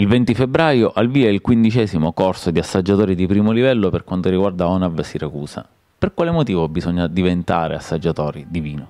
Il 20 febbraio al via il quindicesimo corso di assaggiatori di primo livello per quanto riguarda ONAV Siracusa. Per quale motivo bisogna diventare assaggiatori di vino?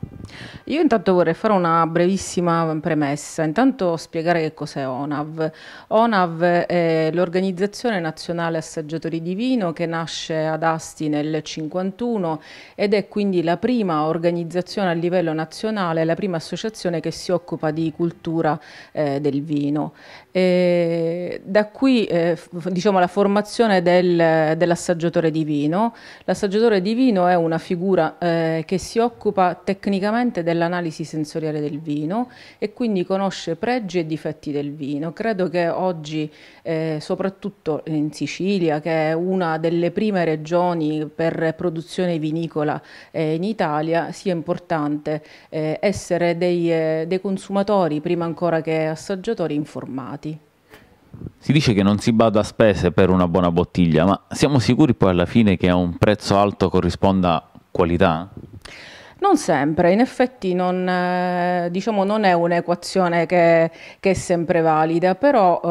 Io intanto vorrei fare una brevissima premessa, intanto spiegare che cos'è ONAV. ONAV è l'Organizzazione Nazionale Assaggiatori di Vino che nasce ad Asti nel 1951 ed è quindi la prima organizzazione a livello nazionale, la prima associazione che si occupa di cultura eh, del vino. E da qui eh, diciamo, la formazione del, dell'assaggiatore di vino. L'assaggiatore di vino è una figura eh, che si occupa tecnicamente sicuramente dell'analisi sensoriale del vino e quindi conosce pregi e difetti del vino. Credo che oggi, eh, soprattutto in Sicilia, che è una delle prime regioni per produzione vinicola eh, in Italia, sia importante eh, essere dei, eh, dei consumatori, prima ancora che assaggiatori, informati. Si dice che non si bada a spese per una buona bottiglia, ma siamo sicuri poi alla fine che a un prezzo alto corrisponda qualità? Non sempre, in effetti non, eh, diciamo, non è un'equazione che, che, è sempre valida, però eh,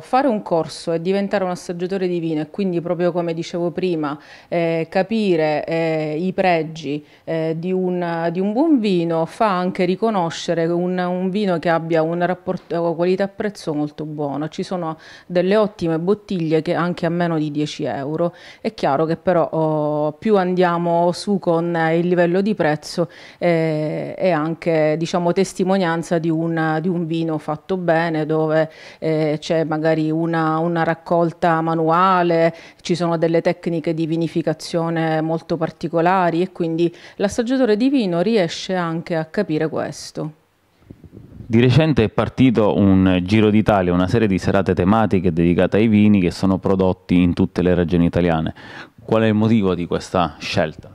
fare un corso e diventare un assaggiatore di vino e quindi proprio come dicevo prima eh, capire eh, i pregi eh, di, un, di, un, buon vino fa anche riconoscere un, un vino che abbia un rapporto qualità-prezzo molto buono. Ci sono delle ottime bottiglie che anche a meno di 10 euro. È chiaro che però oh, più andiamo su con eh, il livello di prezzo eh, è anche diciamo testimonianza di un, di un vino fatto bene dove eh, c'è magari magari una, una raccolta manuale, ci sono delle tecniche di vinificazione molto particolari e quindi l'assaggiatore di vino riesce anche a capire questo. Di recente è partito un Giro d'Italia, una serie di serate tematiche dedicate ai vini che sono prodotti in tutte le regioni italiane. Qual è il motivo di questa scelta?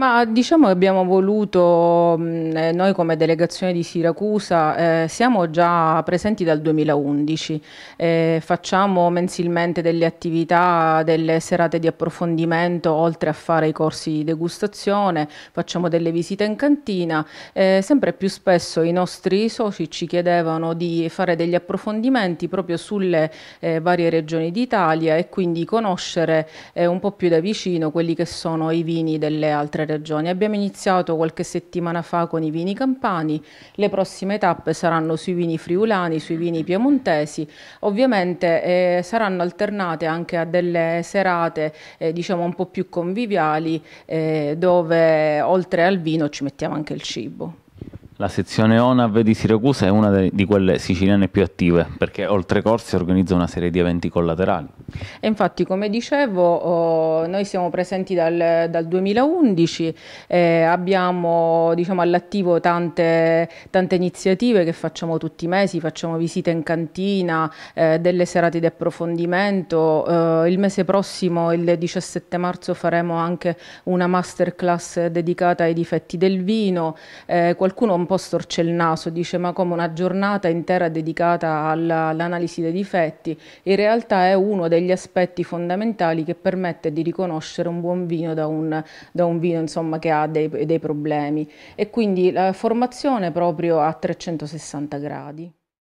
Ma diciamo che abbiamo voluto, mm, eh, noi come delegazione di Siracusa, eh, siamo già presenti dal 2011, eh, facciamo mensilmente delle attività, delle serate di approfondimento, oltre a fare i corsi di degustazione, facciamo delle visite in cantina, eh, sempre più spesso i nostri soci ci chiedevano di fare degli approfondimenti proprio sulle eh, varie regioni d'Italia e quindi conoscere eh, un po' più da vicino quelli che sono i vini delle altre regioni regioni. Abbiamo iniziato qualche settimana fa con i vini campani, le prossime tappe saranno sui vini friulani, sui vini piemontesi, ovviamente eh, saranno alternate anche a delle serate eh, diciamo un po' più conviviali eh, dove oltre al vino ci mettiamo anche il cibo. La sezione ONAV di Siracusa è una di quelle siciliane più attive perché oltre ai corsi organizza una serie di eventi collaterali. E infatti come dicevo oh, noi siamo presenti dal, dal 2011, eh, abbiamo diciamo, all'attivo tante, tante, iniziative che facciamo tutti i mesi, facciamo visite in cantina, eh, delle serate di approfondimento, eh, il mese prossimo il 17 marzo faremo anche una masterclass dedicata ai difetti del vino, eh, qualcuno un po' storce il naso, dice ma come una giornata intera dedicata all'analisi dei difetti, in realtà è uno degli aspetti fondamentali che permette di riconoscere un buon vino da un, da un vino insomma, che ha dei, dei problemi e quindi la formazione proprio a 360 gradi.